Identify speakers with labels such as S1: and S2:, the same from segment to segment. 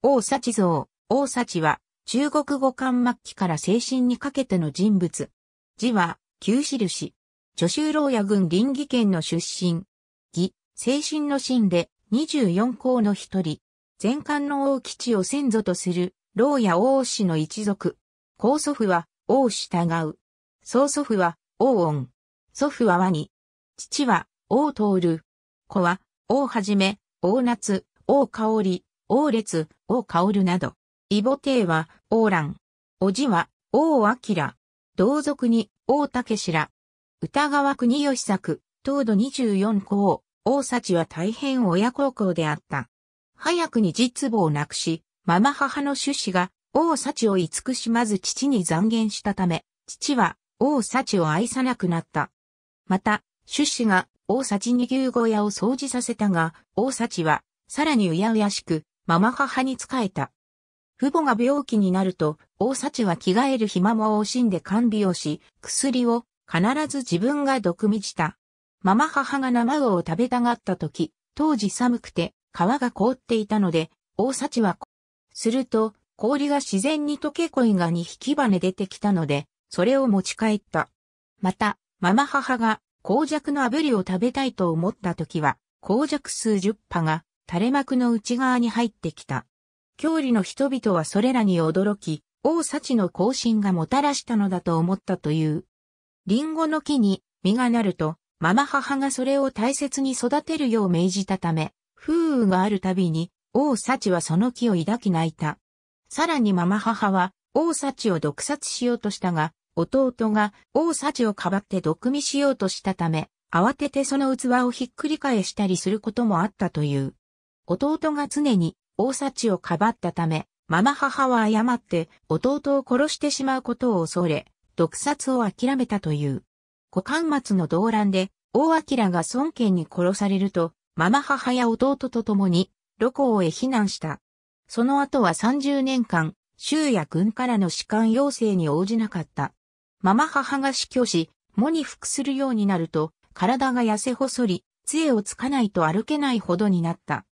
S1: 王幸像、王幸は、中国語漢末期から精神にかけての人物。字は、旧印。徐州牢屋郡林義県の出身。義、精神の神で、二十四皇の一人。前漢の王吉を先祖とする、牢屋王氏の一族。高祖父は、王従う。曹祖父は、王恩。祖父は和に。父は、王徹。子は、王はじめ、王夏、王香織、王烈、王薫など。異母帝は、王蘭。叔父は、王明。同族に、王武氏ら。歌川国義作、東土二十四皇、王幸は大変親孝行であった。早くに実母を亡くし、ママ母の趣旨が、王幸を慈しまず父に残言したため、父は、王幸を愛さなくなった。また、趣旨が、王幸に牛小屋を掃除させたが、王幸は、さらにうやうやしく、ママ母に仕えた。父母が病気になると、大幸は着替える暇も惜しんで看病をし、薬を必ず自分が毒味した。ママ母が生魚を食べたがった時、当時寒くて皮が凍っていたので、大幸は、すると氷が自然に溶け恋が2き羽出てきたので、それを持ち帰った。また、ママ母が、紅弱の炙りを食べたいと思った時は、紅弱数十羽が、垂れ幕の内側に入ってきた。郷里の人々はそれらに驚き、王幸の行進がもたらしたのだと思ったという。リンゴの木に実がなると、ママ母がそれを大切に育てるよう命じたため、風雨があるたびに、王幸はその木を抱き泣いた。さらにママ母は、王幸を毒殺しようとしたが、弟が王幸をかばって毒味しようとしたため、慌ててその器をひっくり返したりすることもあったという。弟が常に大幸をかばったため、ママ母は誤って弟を殺してしまうことを恐れ、毒殺を諦めたという。股間末の動乱で、大明が孫権に殺されると、ママ母や弟と共に、露光へ避難した。その後は30年間、州や軍からの士官要請に応じなかった。ママ母が死去し、喪に服するようになると、体が痩せ細り、杖をつかないと歩けないほどになった。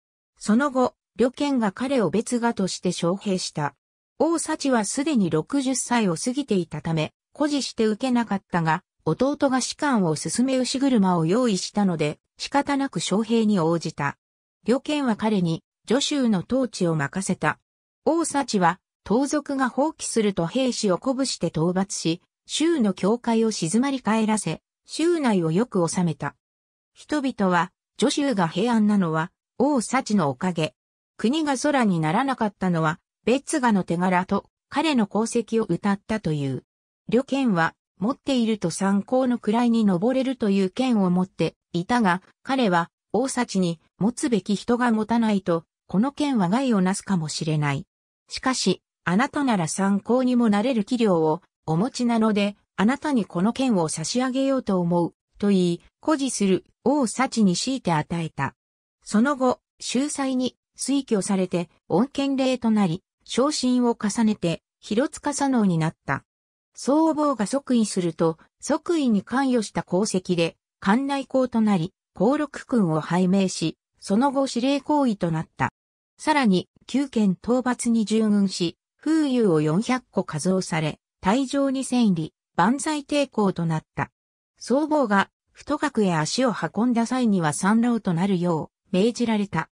S1: その後、旅券が彼を別画として招聘した。王幸はすでに60歳を過ぎていたため、誇示して受けなかったが、弟が士官を進め牛車を用意したので、仕方なく招聘に応じた。旅券は彼に、助州の統治を任せた。王幸は、盗賊が放棄すると兵士を鼓舞して討伐し、州の境界を静まり返らせ、州内をよく治めた。人々は、助州が平安なのは、王幸のおかげ。国が空にならなかったのは、ベッツガの手柄と彼の功績を歌ったという。旅券は持っていると参考の位に登れるという剣を持っていたが、彼は王幸に持つべき人が持たないと、この剣は害をなすかもしれない。しかし、あなたなら参考にもなれる器量をお持ちなので、あなたにこの剣を差し上げようと思う、と言い、誇示する王幸に強いて与えた。その後、秀才に推挙されて、恩権令となり、昇進を重ねて、広塚佐脳になった。総坊が即位すると、即位に関与した功績で、関内校となり、公六君を拝命し、その後司令行為となった。さらに、九県討伐に従軍し、風流を400個加増され、退場に千里、万歳抵抗となった。総坊が、太学へ足を運んだ際には三老となるよう、命じられた。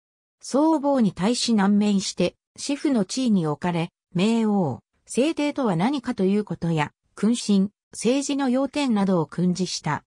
S1: 総帽に対し難免して、死父の地位に置かれ、冥王、聖帝とは何かということや、君臣、政治の要点などを訓示した。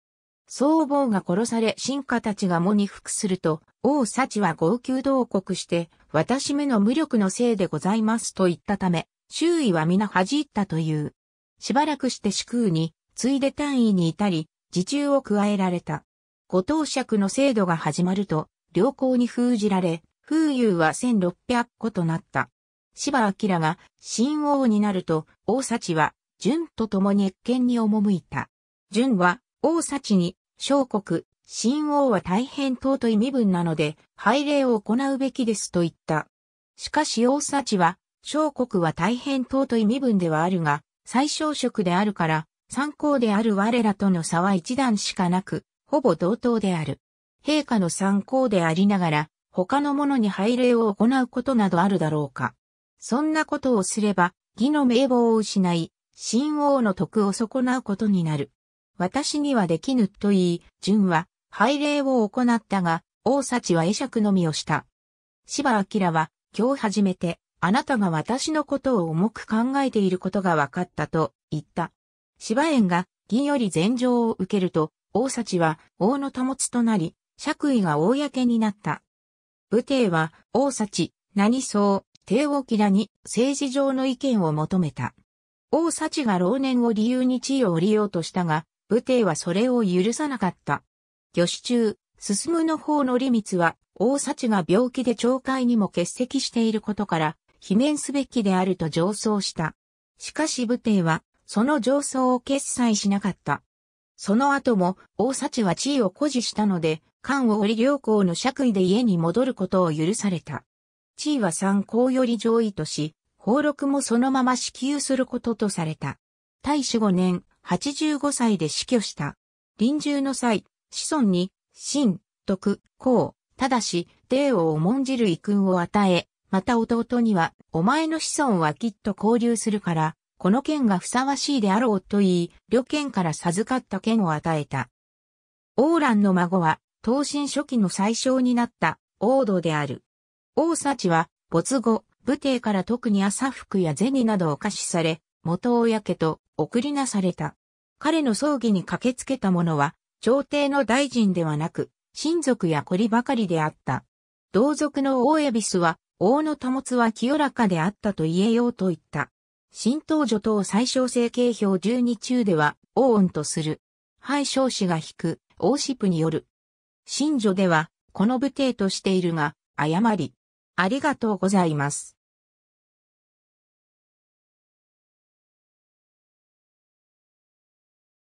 S1: 総帽が殺され、臣下たちが喪に服すると、王幸は号泣同国して、私めの無力のせいでございますと言ったため、周囲は皆恥じったという。しばらくして主空に、ついで単位に至り、自中を加えられた。ご当爵の制度が始まると、良好に封じられ、風流は1600個となった。芝明が新王になると、王幸は、淳と共に越見に赴いた。淳は、王幸に、小国、新王は大変尊い身分なので、拝礼を行うべきですと言った。しかし王幸は、小国は大変尊い身分ではあるが、最小職であるから、参考である我らとの差は一段しかなく、ほぼ同等である。陛下の参考でありながら、他の者に拝礼を行うことなどあるだろうか。そんなことをすれば、義の名簿を失い、新王の徳を損なうことになる。私にはできぬと言い、純は、拝礼を行ったが、王幸は会釈のみをした。芝明は、今日初めて、あなたが私のことを重く考えていることが分かったと言った。芝園が義より禅情を受けると、王幸は王の保つとなり、爵位が公になった。武帝は、王幸、何僧、帝王キらに政治上の意見を求めた。王幸が老年を理由に地位を降りようとしたが、武帝はそれを許さなかった。魚種中、進むの方の利光は、王幸が病気で懲戒にも欠席していることから、罷免すべきであると上奏した。しかし武帝は、その上奏を決裁しなかった。その後も、大幸は地位を誇示したので、官を折良公の爵位で家に戻ることを許された。地位は三公より上位とし、宝禄もそのまま支給することとされた。大使5年、85歳で死去した。臨終の際、子孫に、新、徳、公、ただし、帝王を重んじる遺訓を与え、また弟には、お前の子孫はきっと交流するから、この剣がふさわしいであろうと言い、旅剣から授かった剣を与えた。王蘭の孫は、東進初期の最小になった王道である。王幸は、没後、武帝から特に朝服や銭などを貸しされ、元親家と送りなされた。彼の葬儀に駆けつけた者は、朝廷の大臣ではなく、親族や懲りばかりであった。同族の王恵比スは、王の保つは清らかであったと言えようと言った。新東女等最小整形表12中では、ー音とする。敗少子が引く、シップによる。新女では、この部定としているが、誤り。ありがとうございます。